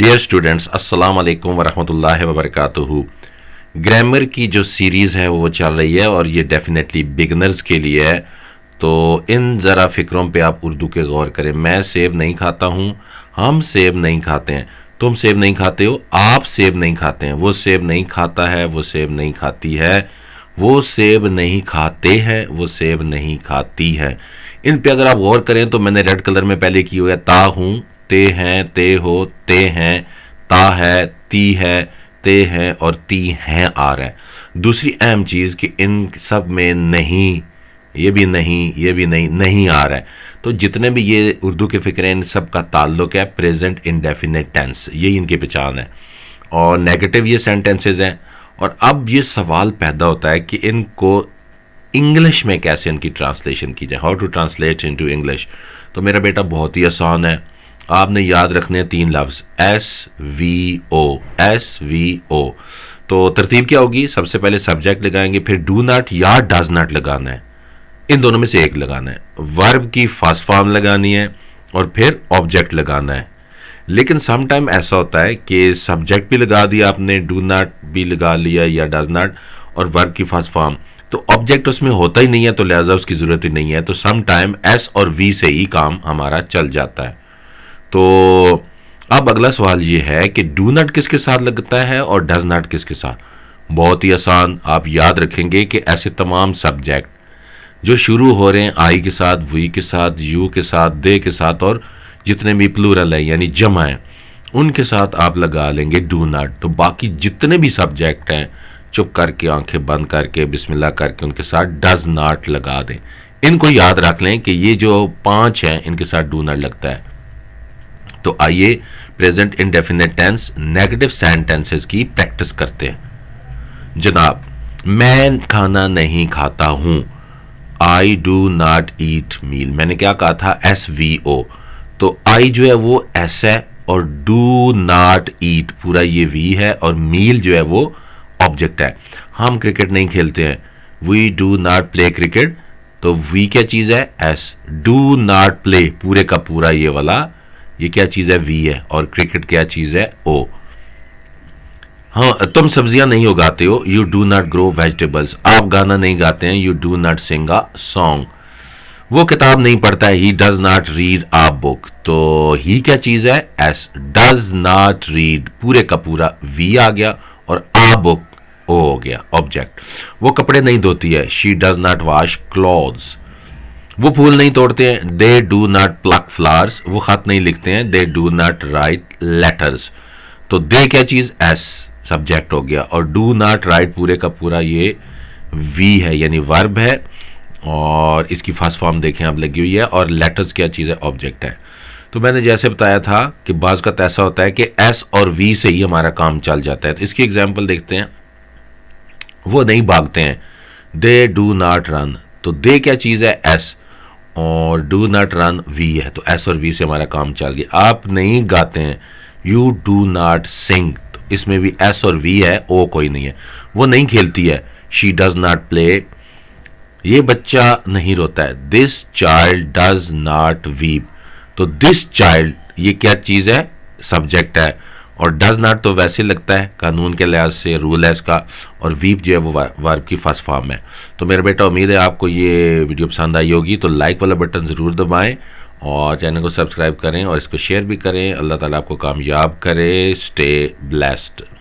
dear students अस्सलाम वालेकुम वरहमतुल्लाहि वबरकातुहू ग्रामर की जो सीरीज़ है वो चल रही है और ये डेफिनेटली बिगनर्स के लिए है तो इन ज़रा फ़िक्रों पे आप उर्दू के गौर करें मैं सेब नहीं खाता हूँ हम सेब नहीं खाते हैं तुम सेब नहीं खाते हो आप सेब नहीं खाते हैं वो सेब नहीं खाता है वो सेब नहीं खाती है वो सेब नहीं खाते हैं वो सेब नहीं खाती है इन पे अगर आप गौर करें तो मैंने रेड कलर में पहले की हुआ ता हूँ ते हैं ते हो ते हैं ता है ती है ते हैं और ती हैं आ रहे हैं दूसरी अहम चीज़ कि इन सब में नहीं ये भी नहीं ये भी नहीं नहीं आ रहा है तो जितने भी ये उर्दू के फ़िक्रे इन सब का ताल्लुक है प्रेजेंट इनडेफिनेट टेंस यही इनकी पहचान है और नेगेटिव ये सेंटेंसेस हैं और अब ये सवाल पैदा होता है कि इनको इंग्लिश में कैसे इनकी ट्रांसलेशन की जाए how to translate into English तो मेरा बेटा बहुत ही आसान है आपने याद रखने हैं तीन लफ्ज़ S V O S V O तो तरतीब क्या होगी सबसे पहले सब्जेक्ट लगाएंगे फिर डू नाट या डज नाट लगाना है इन दोनों में से एक लगाना है वर्ब की फर्स्ट फॉर्म लगानी है और फिर ऑब्जेक्ट लगाना है लेकिन समटाइम ऐसा होता है कि सब्जेक्ट भी लगा दिया आपने डू नाट भी लगा लिया या डज नाट और वर्ग की फर्स्ट फॉर्म तो ऑब्जेक्ट उसमें होता ही नहीं है तो लिहाजा उसकी ज़रूरत ही नहीं है तो सम टाइम एस और वी से ही काम हमारा चल जाता है तो अब अगला सवाल ये है कि डू नॉट किसके साथ लगता है और डज नॉट किसके साथ बहुत ही आसान आप याद रखेंगे कि ऐसे तमाम सब्जेक्ट जो शुरू हो रहे हैं आई के साथ वी के साथ यू के साथ दे के साथ और जितने भी प्लूरल हैं यानी जमा हैं उनके साथ आप लगा लेंगे डू नॉट तो बाकी जितने भी सब्जेक्ट हैं चुप करके आंखें बंद करके बिस्मिल्लाह करके उनके साथ डज नॉट लगा दें इनको याद रख लें कि ये जो पांच हैं इनके साथ डू नॉट लगता है तो आइए present indefinite tense negative sentences की प्रैक्टिस करते हैं जनाब मैं खाना नहीं खाता हूं आई डू नॉट ईट मील मैंने क्या कहा था एस वी ओ तो आई जो है वो एस है और डू नॉट ईट पूरा ये वी है और मील जो है वो ऑब्जेक्ट है हम क्रिकेट नहीं खेलते हैं we do not play cricket तो वी क्या चीज़ है एस डू नॉट प्ले पूरे का पूरा ये वाला ये क्या चीज़ है वी है और क्रिकेट क्या चीज़ है ओ हाँ तुम सब्जियां नहीं उगाते हो you do not grow vegetables आप गाना नहीं गाते हैं you do not sing a song वो किताब नहीं पढ़ता है he does not read a book तो ही क्या चीज़ है एस डज नॉट रीड पूरे का पूरा वी आ गया और आ बुक ओ हो गया ऑब्जेक्ट वो कपड़े नहीं धोती है she does not wash clothes वो फूल नहीं तोड़ते हैं they do not pluck flowers वो खत नहीं लिखते हैं they do not write letters तो दे क्या चीज़ एस सब्जेक्ट हो गया और डू नॉट राइट पूरे का पूरा ये वी है यानी वर्ब है और इसकी फर्स्ट फॉर्म देखें आप लगी हुई है और लेटर्स क्या चीज़ है ऑब्जेक्ट है तो मैंने जैसे बताया था कि बाज़ का तो ऐसा होता है कि एस और वी से ही हमारा काम चल जाता है तो इसकी एग्जाम्पल देखते हैं वो नहीं भागते हैं दे डू नॉट रन तो दे क्या चीज़ है एस और डू नाट रन वी है तो एस और वी से हमारा काम चल गया आप नहीं गाते हैं यू डू नाट सिंग तो इसमें भी एस और वी है ओ कोई नहीं है वो नहीं खेलती है शी डज नाट प्ले ये बच्चा नहीं रोता है this child does not weep तो दिस चाइल्ड ये क्या चीज़ है सब्जेक्ट है और डज नाट तो वैसे लगता है कानून के लिहाज से रूल है इसका और वीप जो है वो वर्ब की फर्स्ट फॉर्म है तो मेरे बेटा उम्मीद है आपको ये वीडियो पसंद आई होगी तो लाइक वाला बटन ज़रूर दबाएँ और चैनल को सब्सक्राइब करें और इसको शेयर भी करें अल्लाह ताला आपको कामयाब करे स्टे ब्लेस्ड